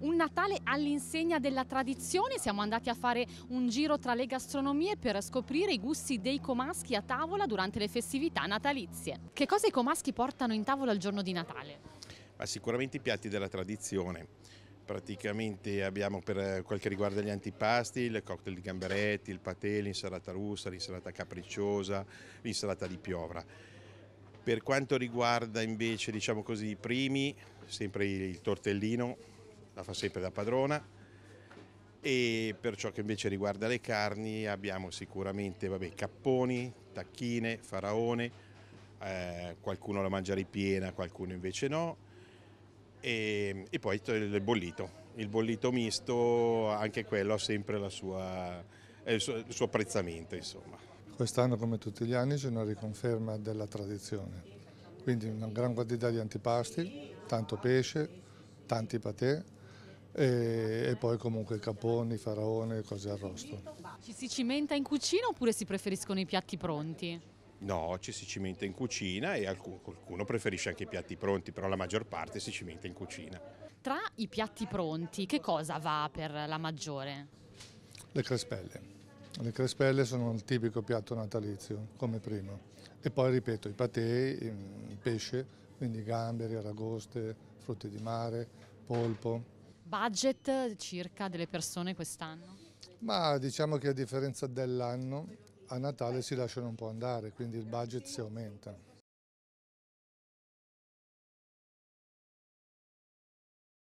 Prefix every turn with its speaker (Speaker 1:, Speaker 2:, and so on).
Speaker 1: un Natale all'insegna della tradizione. Siamo andati a fare un giro tra le gastronomie per scoprire i gusti dei comaschi a tavola durante le festività natalizie. Che cosa i comaschi portano in tavola il giorno di Natale?
Speaker 2: Ma sicuramente i piatti della tradizione praticamente abbiamo per eh, quel che riguarda gli antipasti il cocktail di gamberetti, il patè, l'insalata russa, l'insalata capricciosa, l'insalata di piovra. Per quanto riguarda invece diciamo così, i primi, sempre il tortellino, la fa sempre da padrona e per ciò che invece riguarda le carni abbiamo sicuramente vabbè, capponi, tacchine, faraone, eh, qualcuno la mangia ripiena, qualcuno invece no e, e poi il bollito, il bollito misto anche quello ha sempre sua, eh, il, suo, il suo apprezzamento insomma.
Speaker 3: Quest'anno come tutti gli anni c'è una riconferma della tradizione, quindi una gran quantità di antipasti, tanto pesce, tanti patè e, e, poi comunque caponi, faraone, cose arrosto.
Speaker 1: Ci si cimenta in cucina oppure si preferiscono i piatti pronti?
Speaker 2: No, ci si cimenta in cucina e qualcuno preferisce anche i piatti pronti, però la maggior parte si cimenta in cucina.
Speaker 1: Tra i piatti pronti, che cosa va per la maggiore?
Speaker 3: Le crespelle. Le crespelle sono il tipico piatto natalizio, come prima. E poi, ripeto, i patei, mm, il pesce, quindi gamberi, aragoste, frutti di mare, polpo
Speaker 1: budget circa delle persone quest'anno?
Speaker 3: Ma diciamo che a differenza dell'anno a Natale si lasciano un po' andare, quindi il budget si aumenta.